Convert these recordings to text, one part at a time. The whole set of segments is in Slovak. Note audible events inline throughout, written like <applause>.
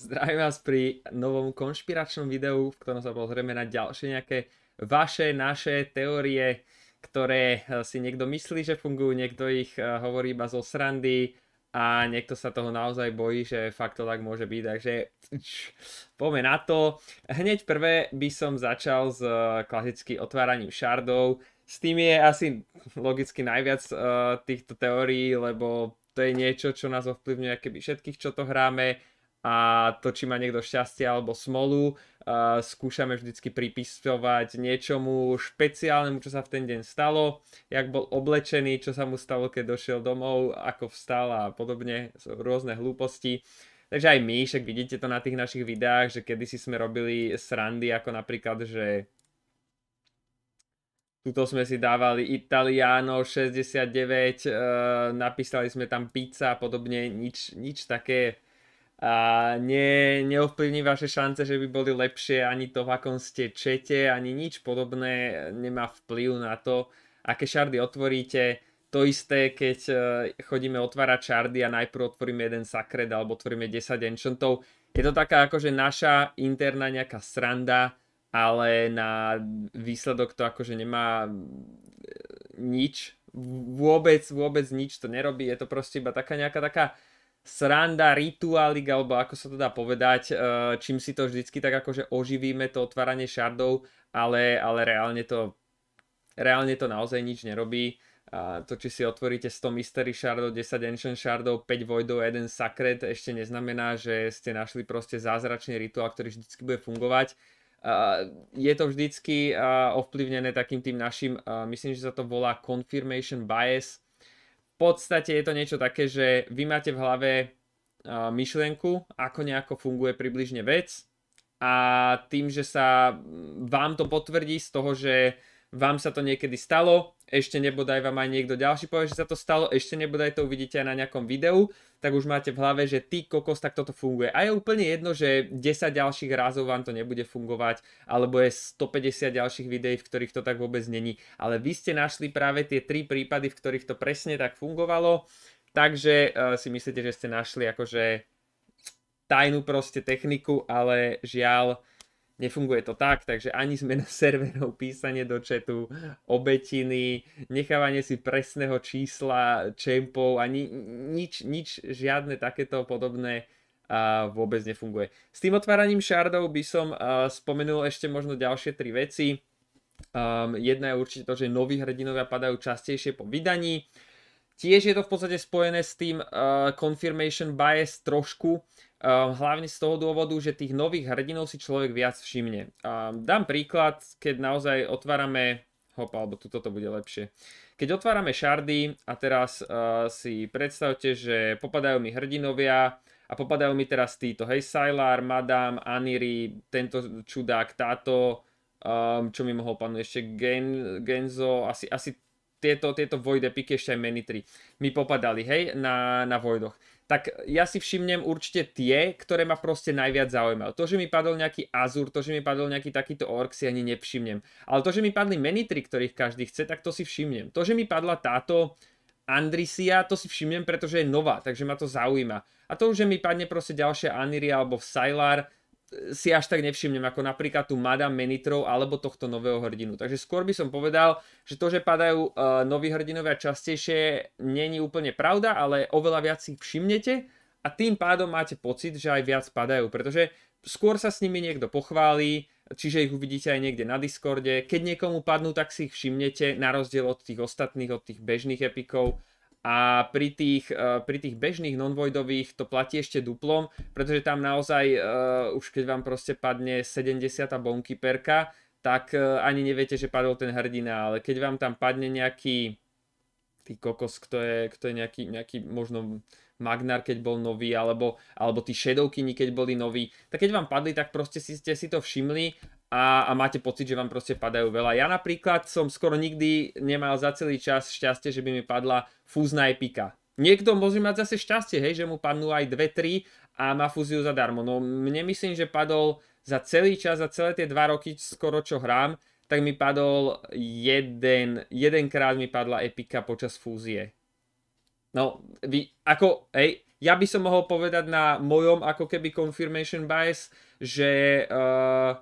Zdravím vás pri novom konšpiračnom videu, v ktorom sa pozrieme na ďalšie nejaké vaše, naše teórie, ktoré eh, si niekto myslí, že fungujú, niekto ich eh, hovorí iba zo srandy a niekto sa toho naozaj bojí, že fakt to tak môže byť, takže <laughs> poďme na to. Hneď prvé by som začal s eh, klasicky otváraním šardov. S tým je asi logicky najviac týchto teórií, lebo to je niečo, čo nás ovplyvňuje keby všetkých, čo to hráme a to, či má niekto šťastie alebo smolu, uh, skúšame vždycky pripisovať niečomu špeciálnemu, čo sa v ten deň stalo, jak bol oblečený, čo sa mu stalo, keď došiel domov, ako vstal a podobne, rôzne hlúposti. Takže aj my, však vidíte to na tých našich videách, že kedysi sme robili srandy, ako napríklad, že Tuto sme si dávali Italiano 69, e, napísali sme tam pizza a podobne, nič, nič také a ne, neovplyvní vaše šance, že by boli lepšie ani to, v akom ste čete, ani nič podobné nemá vplyv na to, aké šardy otvoríte. To isté, keď e, chodíme otvárať šardy a najprv otvoríme jeden sakred alebo otvoríme 10 enchantov. Je to taká akože naša interná nejaká sranda, ale na výsledok to akože nemá e, nič. Vôbec, vôbec nič to nerobí. Je to proste iba taká nejaká taká sranda, rituálik, alebo ako sa to dá povedať, eh, čím si to vždycky tak akože oživíme, to otváranie šardov, ale, ale reálne, to, reálne to naozaj nič nerobí. A to, či si otvoríte 100 mystery shardov, 10 ancient shardov, 5 voidov, 1 sacred, ešte neznamená, že ste našli proste zázračný rituál, ktorý vždycky bude fungovať. Uh, je to vždycky uh, ovplyvnené takým tým našim, uh, myslím, že sa to volá confirmation bias, podstate je to niečo také, že vy máte v hlave myšlienku, ako nejako funguje približne vec a tým, že sa vám to potvrdí z toho, že vám sa to niekedy stalo, ešte nebodaj vám aj niekto ďalší povie, že sa to stalo, ešte nebodaj to uvidíte aj na nejakom videu, tak už máte v hlave, že ty kokos, tak toto funguje. A je úplne jedno, že 10 ďalších rázov vám to nebude fungovať, alebo je 150 ďalších videí, v ktorých to tak vôbec není. Ale vy ste našli práve tie 3 prípady, v ktorých to presne tak fungovalo, takže uh, si myslíte, že ste našli akože tajnú proste techniku, ale žiaľ, Nefunguje to tak, takže ani zmena serverov, písanie do chatu, obetiny, nechávanie si presného čísla čempov, ani nič, nič žiadne takéto podobné a vôbec nefunguje. S tým otváraním šardov by som uh, spomenul ešte možno ďalšie tri veci. Um, jedna je určite to, že noví hrdinovia padajú častejšie po vydaní. Tiež je to v podstate spojené s tým uh, confirmation bias trošku, Ehm, hlavne z toho dôvodu, že tých nových hrdinov si človek viac všimne. Ehm, dám príklad, keď naozaj otvárame hop, alebo tuto to bude lepšie. Keď otvárame šardy a teraz ehm, si predstavte, že popadajú mi hrdinovia a popadajú mi teraz títo, hej, Sailar, Madame, Aniri, tento čudák, táto, čo mi mohol padnúť ešte, Genzo, asi, tieto, tieto Void Epic ešte aj Menitry mi popadali, hej, na, na Voidoch tak ja si všimnem určite tie, ktoré ma proste najviac zaujímajú. To, že mi padol nejaký Azur, to, že mi padol nejaký takýto Ork, si ani nevšimnem. Ale to, že mi padli menitri, ktorých každý chce, tak to si všimnem. To, že mi padla táto Andrisia, to si všimnem, pretože je nová, takže ma to zaujíma. A to, že mi padne proste ďalšia Aniria alebo Sylar, si až tak nevšimnem, ako napríklad tu Madame Menitrov alebo tohto nového hrdinu. Takže skôr by som povedal, že to, že padajú uh, noví hrdinovia častejšie, není úplne pravda, ale oveľa viac si všimnete a tým pádom máte pocit, že aj viac padajú, pretože skôr sa s nimi niekto pochválí, čiže ich uvidíte aj niekde na Discorde. Keď niekomu padnú, tak si ich všimnete, na rozdiel od tých ostatných, od tých bežných epikov a pri tých, e, pri tých bežných non-voidových to platí ešte duplom, pretože tam naozaj e, už keď vám proste padne 70. bonkyperka, tak e, ani neviete, že padol ten hrdina, ale keď vám tam padne nejaký tý kokos, kto je, kto je nejaký, nejaký možno Magnar, keď bol nový, alebo, alebo tí Shadowkini, keď boli noví, tak keď vám padli, tak proste si ste si to všimli a, a máte pocit, že vám proste padajú veľa. Ja napríklad som skoro nikdy nemal za celý čas šťastie, že by mi padla fúzna epika. Niekto môže mať zase šťastie, hej, že mu padnú aj 2-3 a má fúziu zadarmo. No mne myslím, že padol za celý čas, za celé tie 2 roky skoro čo hrám, tak mi padol jeden, jedenkrát mi padla epika počas fúzie. No, vy, ako, hej, ja by som mohol povedať na mojom ako keby confirmation bias, že uh,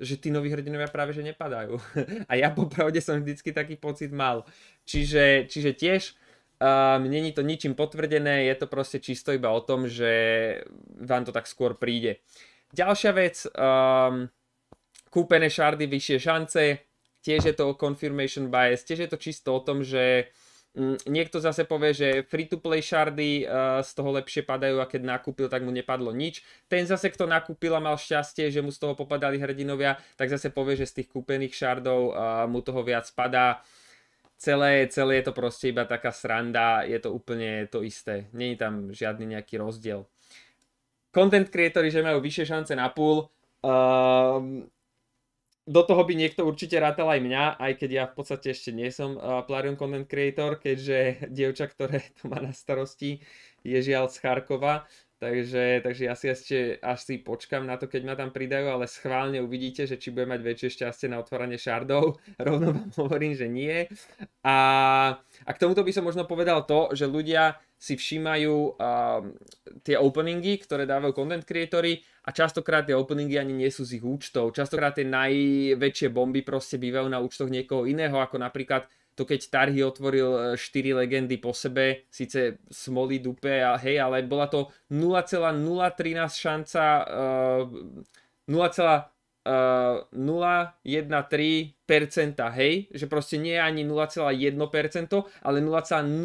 že tí noví hrdinovia práve že nepadajú. <laughs> A ja popravde som vždycky taký pocit mal. Čiže, čiže tiež um, není to ničím potvrdené, je to proste čisto iba o tom, že vám to tak skôr príde. Ďalšia vec, um, kúpené šardy, vyššie šance, tiež je to confirmation bias, tiež je to čisto o tom, že Mm, niekto zase povie, že free-to-play šardy eh, z toho lepšie padajú a keď nakúpil, tak mu nepadlo nič. Ten zase, kto nakúpil a mal šťastie, že mu z toho popadali hrdinovia, tak zase povie, že z tých kúpených šardov eh, mu toho viac padá. Celé, celé je to proste iba taká sranda, je to úplne to isté. Není tam žiadny nejaký rozdiel. Content creatori, že majú vyššie šance na pool, Uh, ehm, do toho by niekto určite rátal aj mňa, aj keď ja v podstate ešte nie som eh, Plarion Content Creator, keďže <laughs> dievča, ktoré to má na starosti, je žiaľ z Charkova, Takže, takže ja si ešte až si počkam na to, keď ma tam pridajú, ale schválne uvidíte, že či budem mať väčšie šťastie na otváranie šardov. <laughs> Rovno vám hovorím, že nie. A, a k tomuto by som možno povedal to, že ľudia si všímajú uh, tie openingy, ktoré dávajú content creatory a častokrát tie openingy ani nie sú z ich účtov. Častokrát tie najväčšie bomby proste bývajú na účtoch niekoho iného, ako napríklad to keď Tarhy otvoril 4 e, legendy po sebe, síce smoli dupe a hej, ale bola to 0,013 šanca, e, uh, 0,013 e, hej, že proste nie je ani 0,1%, ale 0,01%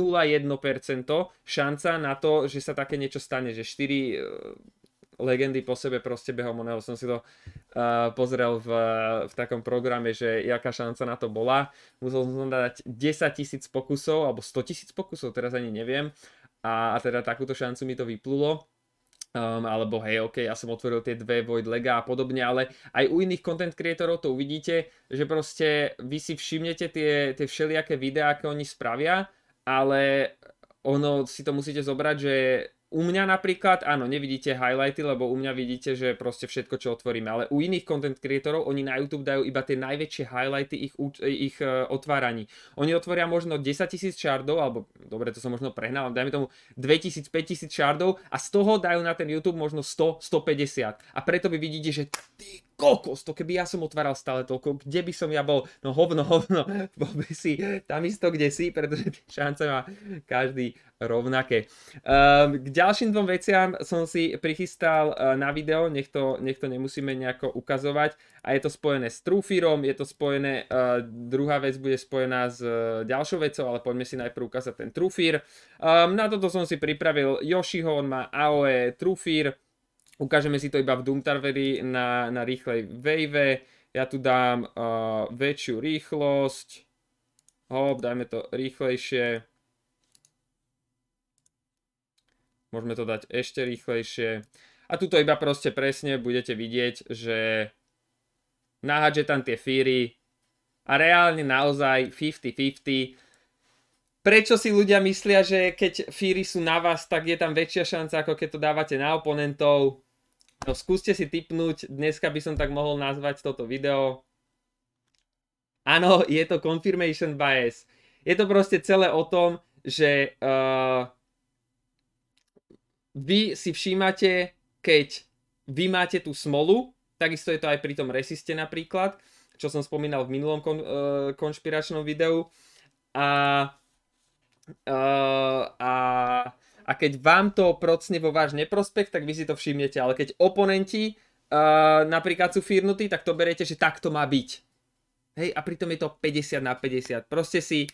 šanca na to, že sa také niečo stane, že 4 legendy po sebe proste behom oného. Som si to uh, pozrel v, v takom programe, že jaká šanca na to bola. Musel som dať 10 tisíc pokusov, alebo 100 tisíc pokusov, teraz ani neviem. A, a teda takúto šancu mi to vyplulo. Um, alebo hej, ok, ja som otvoril tie dve Void Lega a podobne, ale aj u iných content creatorov to uvidíte, že proste vy si všimnete tie, tie všelijaké videá, aké oni spravia, ale ono si to musíte zobrať, že u mňa napríklad, áno, nevidíte highlighty, lebo u mňa vidíte, že proste všetko, čo otvoríme, ale u iných content creatorov, oni na YouTube dajú iba tie najväčšie highlighty ich, e, ich e, otváraní. Oni otvoria možno 10 tisíc šardov, alebo dobre, to som možno prehnal, dajme tomu 2000, 5000 šardov a z toho dajú na ten YouTube možno 100, 150. A preto vy vidíte, že ty kokos, to keby ja som otváral stále toľko, kde by som ja bol, no hovno, hovno, <laughs> bol by si tam isto, kde si, pretože tie šance má každý rovnaké. Um, k ďalším dvom veciam som si prichystal uh, na video, nech to, nech to nemusíme nejako ukazovať a je to spojené s trúfírom, je to spojené, uh, druhá vec bude spojená s uh, ďalšou vecou, ale poďme si najprv ukázať ten trúfír. Um, ehm, na toto som si pripravil Yoshiho, on má AOE trúfír, Ukážeme si to iba v Doom na, na rýchlej wave. Ja tu dám uh, väčšiu rýchlosť. Hop, dajme to rýchlejšie. Môžeme to dať ešte rýchlejšie. A tuto iba proste presne budete vidieť, že nahádže tam tie fíry a reálne naozaj 50-50. Prečo si ľudia myslia, že keď fíry sú na vás, tak je tam väčšia šanca, ako keď to dávate na oponentov? No skúste si typnúť, dneska by som tak mohol nazvať toto video. Áno, je to confirmation bias. Je to proste celé o tom, že uh, vy si všímate, keď vy máte tú smolu, takisto je to aj pri tom resiste napríklad, čo som spomínal v minulom kon, uh, konšpiračnom videu. A, uh, a a keď vám to procne vo váš neprospekt, tak vy si to všimnete, ale keď oponenti uh, napríklad sú firnutí, tak to beriete, že tak to má byť. Hej, a pritom je to 50 na 50. Proste si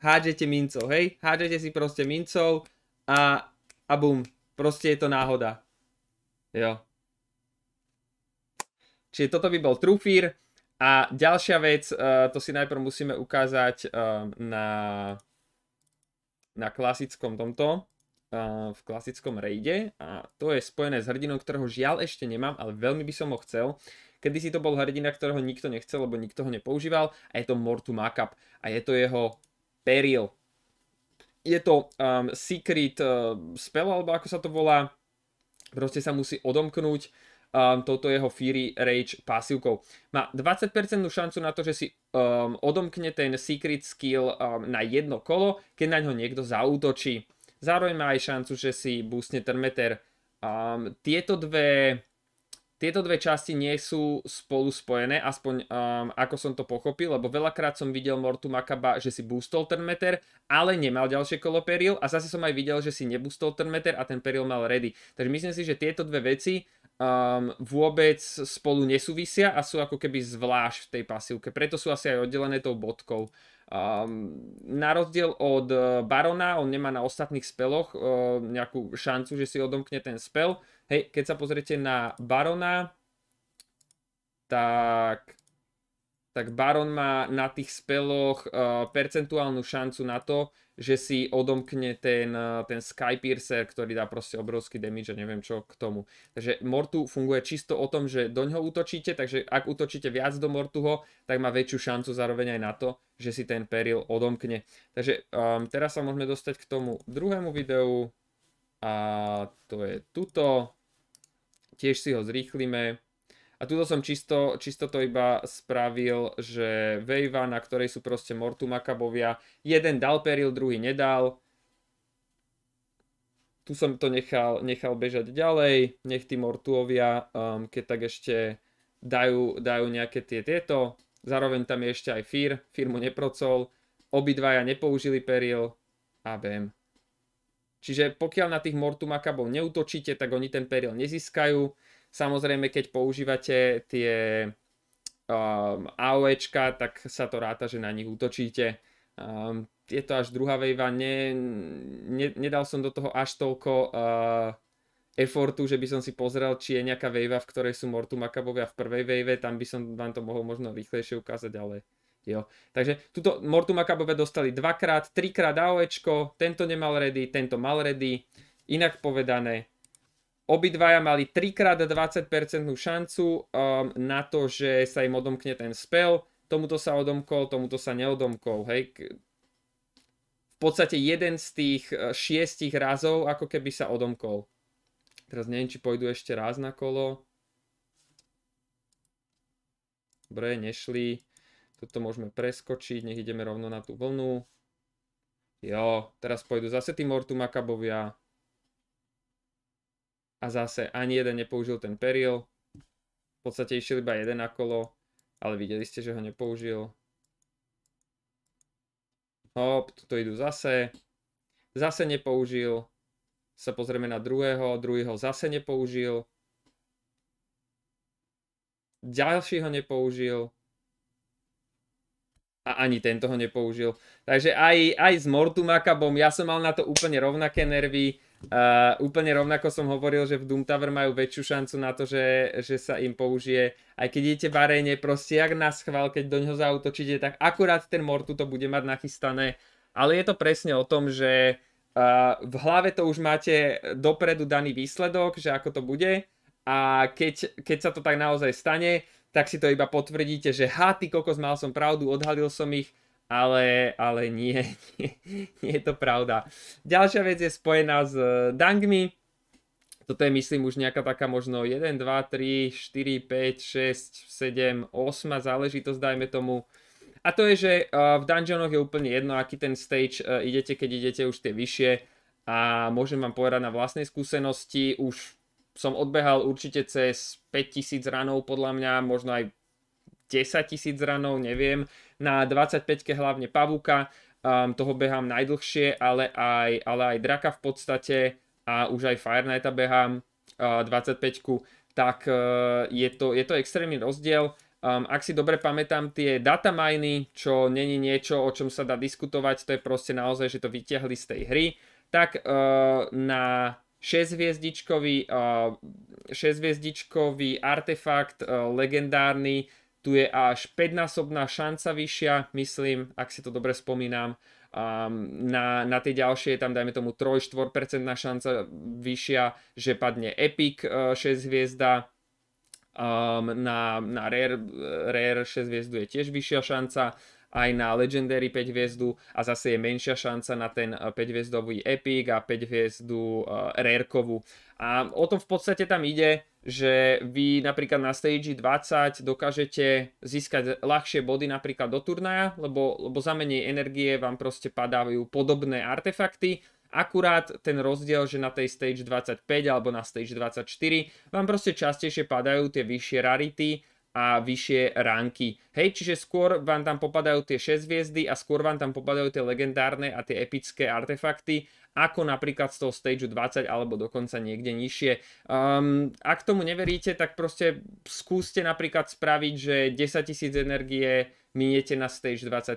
hádžete mincov, hej? Hádžete si proste mincov a, a bum. Proste je to náhoda. Jo. Čiže toto by bol trufír. A ďalšia vec, uh, to si najprv musíme ukázať uh, na, na klasickom tomto v klasickom rejde a to je spojené s hrdinou, ktorého žiaľ ešte nemám, ale veľmi by som ho chcel. Kedy si to bol hrdina, ktorého nikto nechcel, lebo nikto ho nepoužíval a je to Mortu Makap a je to jeho peril. Je to um, secret uh, spell, alebo ako sa to volá, proste sa musí odomknúť um, jeho Fury Rage pasívkou. Má 20% šancu na to, že si um, odomkne ten secret skill um, na jedno kolo, keď na ňo niekto zautočí. Zároveň má aj šancu, že si boostne ten meter. Um, tieto, dve, tieto dve časti nie sú spolu spojené, aspoň um, ako som to pochopil, lebo veľakrát som videl Mortu Makaba, že si boostol ten meter, ale nemal ďalšie kolo peril a zase som aj videl, že si neboostol ten meter a ten peril mal ready. Takže myslím si, že tieto dve veci um, vôbec spolu nesúvisia a sú ako keby zvlášť v tej pasívke. Preto sú asi aj oddelené tou bodkou. Um, na rozdiel od e, Barona, on nemá na ostatných speloch um, nejakú šancu, že si odomkne ten spel. Hej, keď sa pozriete na Barona, tak, tak Baron má na tých speloch uh, percentuálnu šancu na to, že si odomkne ten, eh, ten Skypiercer, ktorý dá proste obrovský damage a neviem čo k tomu. Takže Mortu funguje čisto o tom, že doňho útočíte, takže ak útočíte viac do Mortuho, tak má väčšiu šancu zároveň aj na to, že si ten peril odomkne. Takže um, teraz sa môžeme dostať k tomu druhému videu a to je tuto. Tiež si ho zrýchlime. A tuto som čisto, čisto to iba spravil, že vejva, na ktorej sú proste Mortu Makabovia, jeden dal peril, druhý nedal. Tu som to nechal, nechal bežať ďalej, nech tí Mortuovia, um, keď tak ešte dajú, dajú nejaké tie tieto. Zároveň tam je ešte aj fir, firmu neprocol, obidvaja nepoužili peril a BM. Čiže pokiaľ na tých Mortu Makabov neutočíte, tak oni ten peril nezískajú Samozrejme, keď používate tie um, AOEčka, tak sa to ráta, že na nich útočíte. Um, je to až druhá vejva, ne, ne, nedal som do toho až toľko uh, efortu, že by som si pozrel, či je nejaká vejva, v ktorej sú Mortu Makabovia v prvej vejve, tam by som vám to mohol možno rýchlejšie ukázať, ale jo. Takže tuto Mortu Makabove dostali dvakrát, trikrát AOEčko, tento nemal ready, tento mal ready, inak povedané, Obidvaja mali 3x20% šancu um, na to, že sa im odomkne ten spel. Tomuto sa odomkol, tomuto sa neodomkol. Hej. V podstate jeden z tých e, šiestich razov ako keby sa odomkol. Teraz neviem, či pôjdu ešte raz na kolo. Dobre, nešli. Toto môžeme preskočiť, nech ideme rovno na tú vlnu. Jo, teraz pôjdu zase tí Mortu Makabovia a zase ani jeden nepoužil ten peril. V podstate išiel iba jeden na kolo, ale videli ste, že ho nepoužil. Hop, tuto idú zase. Zase nepoužil. Sa pozrieme na druhého, druhý ho zase nepoužil. Ďalší ho nepoužil. A ani tento ho nepoužil. Takže aj, aj s Mortumakabom, ja som mal na to úplne rovnaké nervy a úplne rovnako som hovoril, že v Doomtower majú väčšiu šancu na to, že, že sa im použije, aj keď idete v aréne, proste jak na schvál, keď do ňoho zautočíte, tak akurát ten Mortu to bude mať nachystané. Ale je to presne o tom, že v hlave to už máte dopredu daný výsledok, že ako to bude a keď, keď sa to tak naozaj stane, tak si to iba potvrdíte, že ha, ty kokos, mal som pravdu, odhalil som ich, ale, ale nie, nie, <laughs> nie je to pravda. Ďalšia vec je spojená s e, dangmi. Toto je myslím už nejaká taká možno 1, 2, 3, 4, 5, 6, 7, 8 záležitosť dajme tomu. A to je, že e, v dungeonoch je úplne jedno, aký ten stage e, idete, keď idete už tie vyššie. A môžem vám povedať na vlastnej skúsenosti, už som odbehal určite cez 5000 ranov podľa mňa, možno aj 10 tisíc ranov, neviem. Na 25-ke hlavne pavúka, um, toho behám najdlhšie, ale aj, ale aj draka v podstate a už aj Fire Knighta behám uh, 25-ku, tak uh, je, to, je to extrémny rozdiel. Um, ak si dobre pamätám, tie dataminy, čo není niečo, o čom sa dá diskutovať, to je proste naozaj, že to vyťahli z tej hry, tak uh, na 6-hviezdičkový, uh, 6-hviezdičkový artefakt uh, legendárny tu je až 5-násobná šanca vyššia, myslím, ak si to dobre spomínam. Um, na, na tie ďalšie je tam, dajme tomu, 3-4% šanca vyššia, že padne Epic uh, e, 6 hviezda, um, na, na Rare, e, Rare 6 hviezdu je tiež vyššia šanca, aj na Legendary 5 hviezdu a zase je menšia šanca na ten 5 e, hviezdový Epic a 5 hviezdu uh, Rarekovú. A o tom v podstate tam ide, že vy napríklad na stage 20 dokážete získať ľahšie body napríklad do turnaja, lebo, lebo za menej energie vám proste padávajú podobné artefakty, akurát ten rozdiel, že na tej stage 25 alebo na stage 24 vám proste častejšie padajú tie vyššie rarity a vyššie ranky. Hej, čiže skôr vám tam popadajú tie 6 hviezdy a skôr vám tam popadajú tie legendárne a tie epické artefakty, ako napríklad z toho stage 20 alebo dokonca niekde nižšie. Um, ak tomu neveríte, tak proste skúste napríklad spraviť, že 10 tisíc energie miniete na stage 25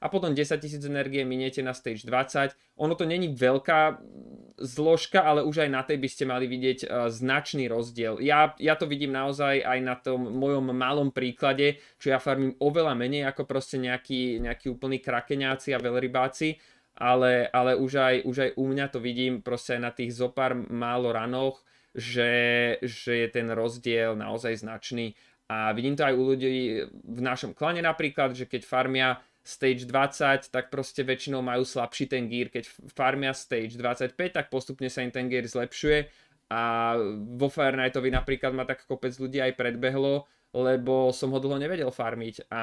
a potom 10 tisíc energie miniete na stage 20 ono to není veľká zložka, ale už aj na tej by ste mali vidieť e, značný rozdiel. Ja, ja to vidím naozaj aj na tom mojom malom príklade, čo ja farmím oveľa menej ako proste nejaký, nejaký úplný krakeňáci a veľrybáci, ale, ale už, aj, už aj u mňa to vidím proste aj na tých zopár málo ranoch, že, že je ten rozdiel naozaj značný. A vidím to aj u ľudí v našom klane napríklad, že keď farmia stage 20, tak proste väčšinou majú slabší ten gear. Keď farmia stage 25, tak postupne sa im ten gear zlepšuje a vo Fahrenheitovi napríklad ma tak kopec ľudí aj predbehlo, lebo som ho dlho nevedel farmiť a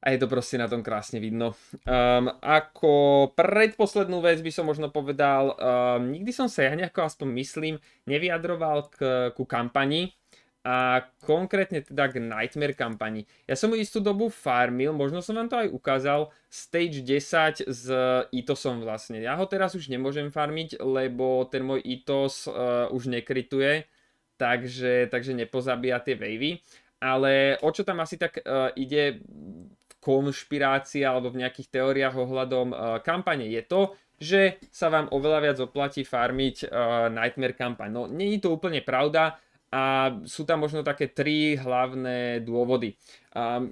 A je to proste na tom krásne vidno. Um, ako predposlednú vec by som možno povedal, um, nikdy som sa ja nejako aspoň myslím, nevyjadroval k, ku kampani, a konkrétne teda k Nightmare kampani. Ja som ju istú dobu farmil, možno som vám to aj ukázal, stage 10 s eh, itosom vlastne. Ja ho teraz už nemôžem farmiť, lebo ten môj itos uh, už nekrituje. takže, takže nepozabíja tie wavy. Ale o čo tam asi tak uh, ide v konšpirácii alebo v nejakých teóriách ohľadom uh, kampane je to, že sa vám oveľa viac oplatí farmiť uh, Nightmare kampaň. No, nie je to úplne pravda, a sú tam možno také tri hlavné dôvody. A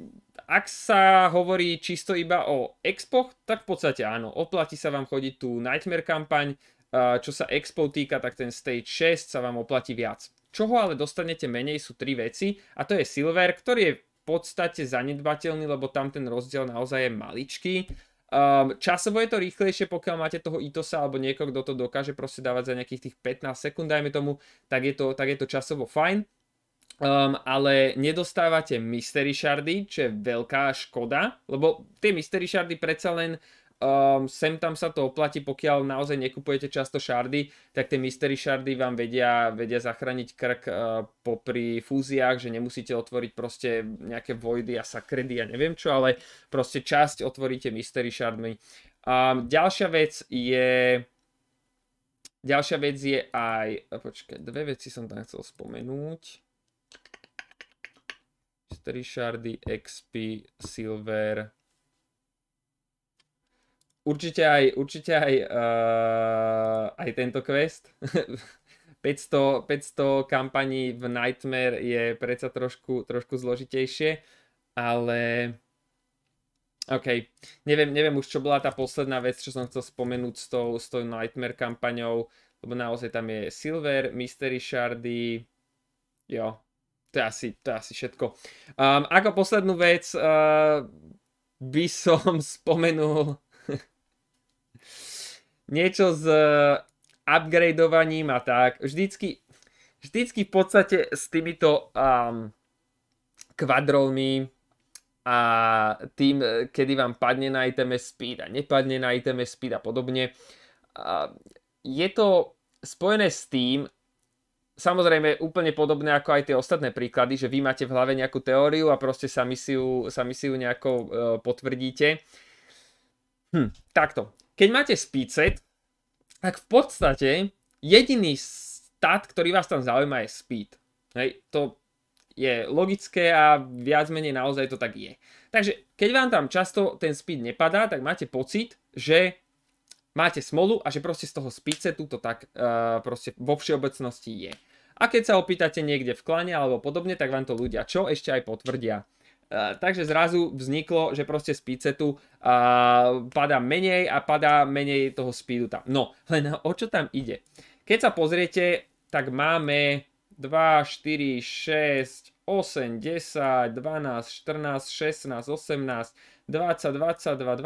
ak sa hovorí čisto iba o expoch, tak v podstate áno, oplatí sa vám chodiť tú Nightmare kampaň, čo sa expo týka, tak ten stage 6 sa vám oplatí viac. Čoho ale dostanete menej sú tri veci a to je silver, ktorý je v podstate zanedbateľný, lebo tam ten rozdiel naozaj je maličký. Um, časovo je to rýchlejšie, pokiaľ máte toho itosa alebo niekoho, kto to dokáže proste dávať za nejakých tých 15 sekúnd, dajme tomu, tak je to, tak je to časovo fajn. Um, ale nedostávate mystery shardy, čo je veľká škoda, lebo tie mystery shardy predsa len uh, um, sem tam sa to oplatí, pokiaľ naozaj nekupujete často šardy, tak tie mystery šardy vám vedia, vedia zachrániť krk uh, popri fúziách, že nemusíte otvoriť proste nejaké vojdy a sakredy a neviem čo, ale proste časť otvoríte mystery šardmi. Um, ďalšia vec je... Ďalšia vec je aj... Počkaj, dve veci som tam chcel spomenúť. Mystery šardy, XP, Silver, Určite aj, určite aj, uh, aj tento quest. 500, <laughs> 500 kampaní v Nightmare je predsa trošku, trošku zložitejšie, ale OK, neviem, neviem už, čo bola tá posledná vec, čo som chcel spomenúť s tou, s tou Nightmare kampaňou, lebo naozaj tam je Silver, Mystery Shardy, jo, to je asi, to je asi všetko. Um, ako poslednú vec uh, by som <laughs> spomenul niečo s e, upgradeovaním a tak. Vždycky, vždycky v podstate s týmito um, kvadrovmi a tým, e, kedy vám padne na iteme speed a nepadne na iteme speed a podobne. A je to spojené s tým, samozrejme úplne podobné ako aj tie ostatné príklady, že vy máte v hlave nejakú teóriu a proste sami si ju, sami si ju nejako e, potvrdíte. Hm, takto keď máte set, tak v podstate jediný stat, ktorý vás tam zaujíma je speed. Hej, to je logické a viac menej naozaj to tak je. Takže keď vám tam často ten speed nepadá, tak máte pocit, že máte smolu a že proste z toho setu to tak uh, proste vo všeobecnosti je. A keď sa opýtate niekde v klane alebo podobne, tak vám to ľudia čo ešte aj potvrdia takže zrazu vzniklo, že proste z pícetu padá menej a padá menej toho speedu tam. No, len o čo tam ide? Keď sa pozriete, tak máme 2, 4, 6, 8, 10, 12, 14, 16, 18, 20, 22,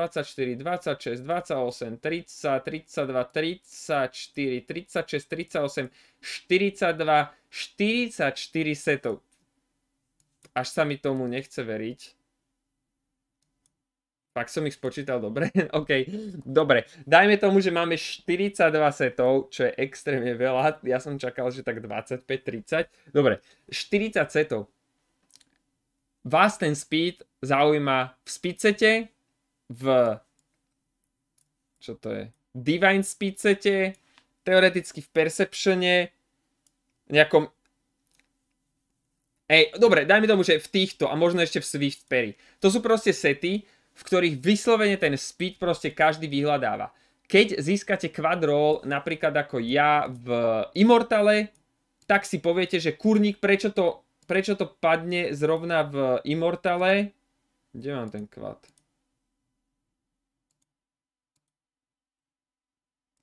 24, 26, 28, 30, 32, 34, 36, 38, 42, 44 setov až sa mi tomu nechce veriť. Tak som ich spočítal dobre? <laughs> OK, dobre. Dajme tomu, že máme 42 setov, čo je extrémne veľa. Ja som čakal, že tak 25-30. Dobre, 40 setov. Vás ten speed zaujíma v sete, v... Čo to je? Divine sete, teoreticky v perceptione, nejakom Ej, dobre, dajme tomu, že v týchto a možno ešte v Swift Perry. To sú proste sety, v ktorých vyslovene ten speed proste každý vyhľadáva. Keď získate quadrol, napríklad ako ja v Immortale, tak si poviete, že kurník, prečo to, prečo to padne zrovna v Immortale? Kde mám ten quad?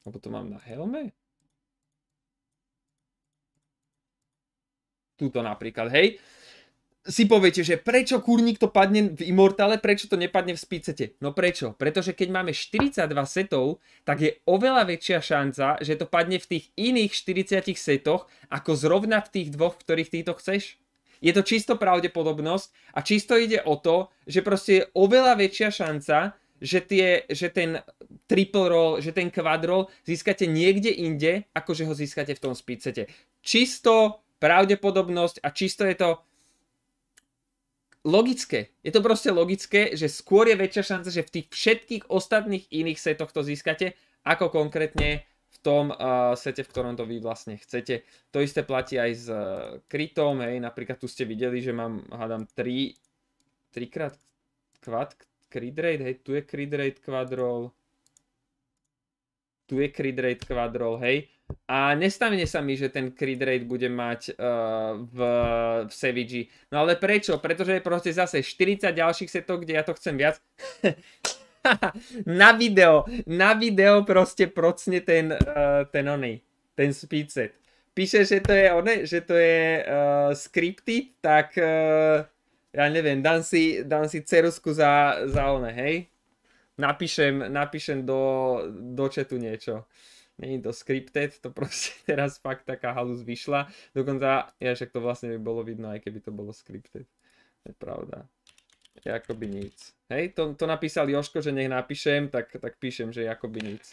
Lebo to mám na helme? túto napríklad, hej, si poviete, že prečo kurník to padne v Immortale, prečo to nepadne v Spicete? No prečo? Pretože keď máme 42 setov, tak je oveľa väčšia šanca, že to padne v tých iných 40 setoch, ako zrovna v tých dvoch, v ktorých ty to chceš. Je to čisto pravdepodobnosť a čisto ide o to, že proste je oveľa väčšia šanca, že, tie, že ten triple roll, že ten quad roll získate niekde inde, ako že ho získate v tom spicete. Čisto pravdepodobnosť a čisto je to logické. Je to proste logické, že skôr je väčšia šanca, že v tých všetkých ostatných iných setoch to získate, ako konkrétne v tom uh, sete, v ktorom to vy vlastne chcete. To isté platí aj s uh, eh, krytom, hej, napríklad tu ste videli, že mám, hádam, 3, 3 krát kvad crit rate, hej, tu je crit rate quadrol, tu je crit rate quadrol, hej, a nestavne sa mi, že ten crit rate bude mať uh, v, v Savage. No ale prečo? Pretože je proste zase 40 ďalších setov, kde ja to chcem viac. <laughs> na video, na video proste procne ten, uh, ten onej, ten speed set. Píše, že to je one, že to je uh, eh, skripty, tak uh, ja neviem, dám si, dám si cerusku za, za one, hej? Napíšem, napíšem do, do chatu niečo. Není to scripted, to proste <laughs> teraz fakt taká halus vyšla. Dokonca, ja však to vlastne by bolo vidno, aj keby to bolo scripted. To je pravda. Jakoby nic. Hej, to, to napísal Joško, že nech napíšem, tak, tak píšem, že jakoby nic.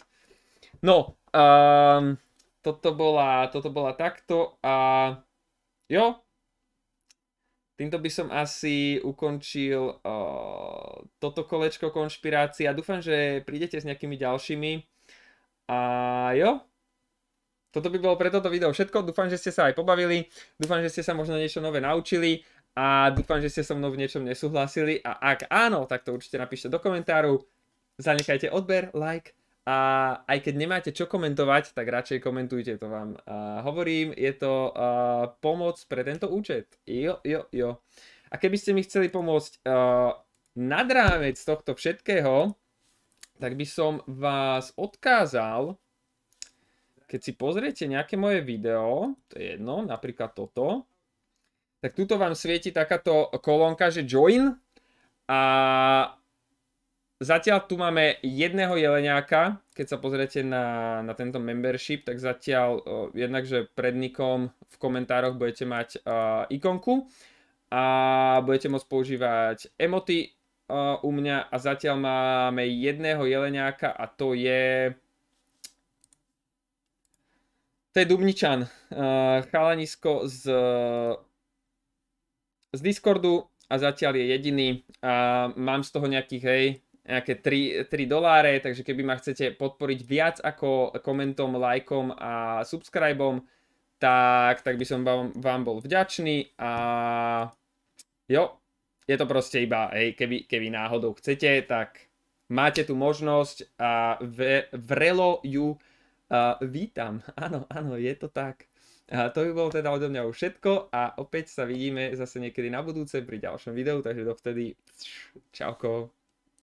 No, um, toto, bola, toto bola takto a jo, týmto by som asi ukončil uh, toto kolečko konšpirácií a dúfam, že prídete s nejakými ďalšími a jo, toto by bolo pre toto video všetko. Dúfam, že ste sa aj pobavili. Dúfam, že ste sa možno niečo nové naučili a dúfam, že ste so mnou v niečom nesúhlasili a ak áno, tak to určite napíšte do komentárov, zanechajte odber, like a aj keď nemáte čo komentovať, tak radšej komentujte, to vám uh, hovorím, je to uh, pomoc pre tento účet, jo, jo, jo. A keby ste mi chceli pomôcť uh, nad rámec tohto všetkého, tak by som vás odkázal, keď si pozriete nejaké moje video, to je jedno, napríklad toto, tak tuto vám svieti takáto kolónka, že join a zatiaľ tu máme jedného jeleniaka, keď sa pozriete na, na tento membership, tak zatiaľ uh, jednakže pred nikom v komentároch budete mať uh, ikonku a budete môcť používať emoty, Uh, u mňa a zatiaľ máme jedného jeleniáka a to je... To je Dubničan, uh, chalanisko z, z Discordu a zatiaľ je jediný a mám z toho nejakých, hej, nejaké 3, 3 doláre, takže keby ma chcete podporiť viac ako komentom, lajkom a subscribeom, tak, tak by som vám, vám bol vďačný a jo, je to proste iba, hej, keby, keby náhodou chcete, tak máte tu možnosť a ve, vrelo ju uh, vítam. <laughs> Áno, áno, je to tak. A to by bolo teda odo mňa už všetko a opäť sa vidíme zase niekedy na budúce pri ďalšom videu, takže dovtedy čauko.